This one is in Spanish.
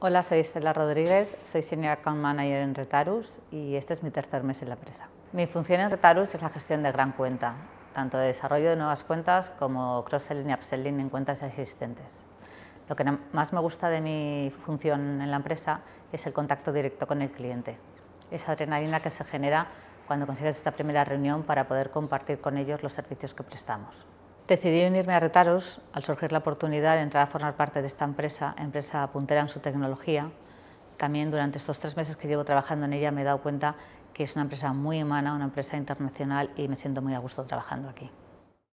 Hola, soy Estela Rodríguez, soy Senior Account Manager en Retarus y este es mi tercer mes en la empresa. Mi función en Retarus es la gestión de gran cuenta, tanto de desarrollo de nuevas cuentas como cross-selling y upselling en cuentas existentes. Lo que más me gusta de mi función en la empresa es el contacto directo con el cliente, esa adrenalina que se genera cuando consigues esta primera reunión para poder compartir con ellos los servicios que prestamos. Decidí unirme a Retaros al surgir la oportunidad de entrar a formar parte de esta empresa, empresa puntera en su tecnología. También durante estos tres meses que llevo trabajando en ella me he dado cuenta que es una empresa muy humana, una empresa internacional y me siento muy a gusto trabajando aquí.